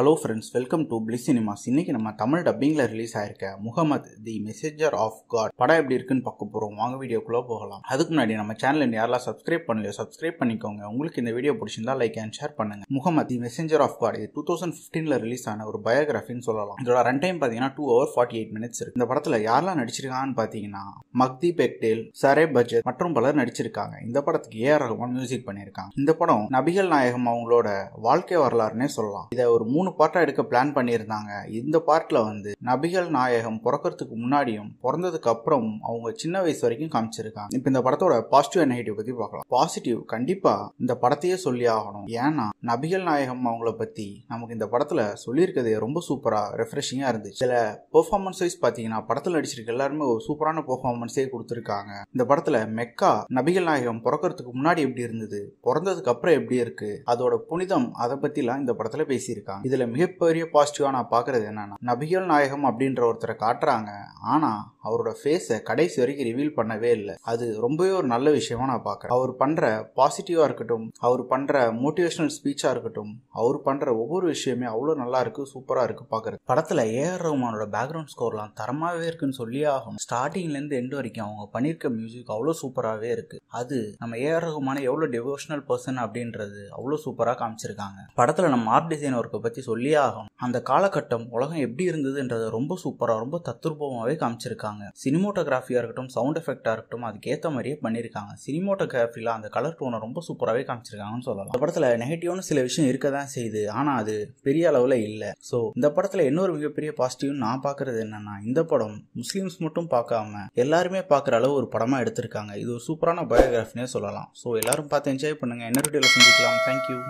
hello friends welcome to bliss cinemas இன்னைக்கு நம்ம தமிழ் டப்பிங்கில் ரிலீஸ் ஆயிருக்க Muhammad the messenger of God படம் எப்படி இருக்குன்னு பார்க்க போகிறோம் வாங்க வீடியோக்குள்ளே போகலாம் அதுக்கு முன்னாடி நம்ம சேனல் யாரெல்லாம் சப்ஸ்கிரைப் பண்ணலையோ சப்ஸ்கிரைப் பண்ணிக்கோங்க உங்களுக்கு இந்த வீடியோ பிடிச்சிருந்தா லைக் அண்ட் ஷேர் பண்ணுங்க Muhammad the messenger of God இது டூ தௌசண்ட் ஃபிஃப்டீனில் ரிலீஸ் ஆன ஒரு பயோகிராஃபின்னு சொல்லலாம் இதோட ரன் டைம் பார்த்தீங்கன்னா two hour forty eight minutes இருக்கு இந்த படத்தில் யாரெல்லாம் நடிச்சிருக்காங்கன்னு பார்த்தீங்கன்னா மக்தி பெக்டேல் சரே பஜத் மற்றும் பலர் நடிச்சிருக்காங்க இந்த படத்துக்கு ஏ ஆர் ரகமான மியூசிக் பண்ணியிருக்காங்க இந்த படம் நபிகள் நாயகம் அவங்களோட வாழ்க்கை வரலாறுனே சொல்லலாம் இதை ஒரு மூணு மூணு பார்ட்டாக எடுக்க பிளான் பண்ணியிருந்தாங்க இந்த பார்ட்டில் வந்து நபிகள் நாயகம் பிறக்கிறதுக்கு முன்னாடியும் பிறந்ததுக்கு அப்புறம் அவங்க சின்ன வயசு வரைக்கும் காமிச்சிருக்காங்க இப்போ இந்த படத்தோட பாசிட்டிவ் நெகட்டிவ் பற்றி பார்க்கலாம் பாசிட்டிவ் கண்டிப்பாக இந்த படத்தையே சொல்லி ஆகணும் ஏன்னா நபிகள் நாயகம் அவங்கள பற்றி நமக்கு இந்த படத்தில் சொல்லியிருக்கதே ரொம்ப சூப்பராக ரெஃப்ரெஷிங்காக இருந்துச்சு சில பெர்ஃபார்மன்ஸ் வைஸ் பார்த்தீங்கன்னா படத்தில் நடிச்சிருக்க எல்லாருமே ஒரு சூப்பரான பெர்ஃபார்மன்ஸே கொடுத்துருக்காங்க இந்த படத்தில் மெக்கா நபிகள் நாயகம் பிறக்கிறதுக்கு முன்னாடி எப்படி இருந்தது பிறந்ததுக்கு அப்புறம் எப்படி இருக்கு அதோட புனிதம் அதை பற்றிலாம் இந்த படத்தில் பேசியிருக்காங்க இதில் மிகப்பெரிய பாசிட்டிவாக நான் பார்க்குறது என்னன்னா நபிகள் நாயகம் அப்படின்ற ஒருத்தரை காட்டுறாங்க ஆனால் அவரோட ஃபேஸை கடைசி வரைக்கும் ரிவீல் பண்ணவே இல்லை அது ரொம்பவே ஒரு நல்ல விஷயமா நான் பார்க்குறேன் அவர் பண்ணுற பாசிட்டிவாக இருக்கட்டும் அவர் பண்ணுற மோட்டிவேஷனல் ஸ்பீச் ஸ்பீச்சாக இருக்கட்டும் அவர் பண்ணுற ஒவ்வொரு விஷயமே அவ்வளோ நல்லா இருக்குது சூப்பராக இருக்குது பார்க்குறது படத்தில் ஏஆர் ரஹ்மானோட பேக்ரவுண்ட் ஸ்கோர்லாம் தரமாகவே இருக்குன்னு சொல்லி ஆகணும் ஸ்டார்டிங்லேருந்து எண்டு வரைக்கும் அவங்க பண்ணியிருக்க மியூசிக் அவ்வளோ சூப்பராகவே இருக்குது அது நம்ம ஏஆர் ரஹ்மான எவ்வளோ டெவோஷனல் பர்சன் அப்படின்றது அவ்வளோ சூப்பராக காமிச்சிருக்காங்க படத்தில் நம்ம ஆர்ட் டிசைன் ஒர்க்கை பற்றி சொல்லியே ஆகணும் அந்த காலகட்டம் உலகம் எப்படி இருந்ததுன்றதை ரொம்ப சூப்பராக ரொம்ப தத்ரூபமாகவே காமிச்சிருக்காங்க சினிமோட்டோகிராஃபியாக இருக்கட்டும் சவுண்ட் எஃபெக்டாக இருக்கட்டும் அதுக்கேற்ற மாதிரியே பண்ணியிருக்காங்க சினிமோட்டோகிராஃபியில் அந்த கலர் டோனை ரொம்ப சூப்பராகவே காமிச்சிருக்காங்கன்னு சொல்லலாம் படத்தில் நெகட்டிவ் இருந்தாலும் சில விஷயம் இருக்க தான் செய்யுது ஆனால் அது பெரிய அளவில் இல்லை ஸோ இந்த படத்தில் இன்னொரு மிகப்பெரிய பாசிட்டிவ் நான் பார்க்குறது என்னன்னா இந்த படம் முஸ்லீம்ஸ் மட்டும் பார்க்காம எல்லாருமே பார்க்குற அளவு ஒரு படமாக எடுத்திருக்காங்க இது ஒரு சூப்பரான பயோகிராஃபினே சொல்லலாம் ஸோ எல்லாரும் பார்த்து என்ஜாய் பண்ணுங்கள் என்ன வீடியோவில் சந்திக்கலாம் தேங்க்யூ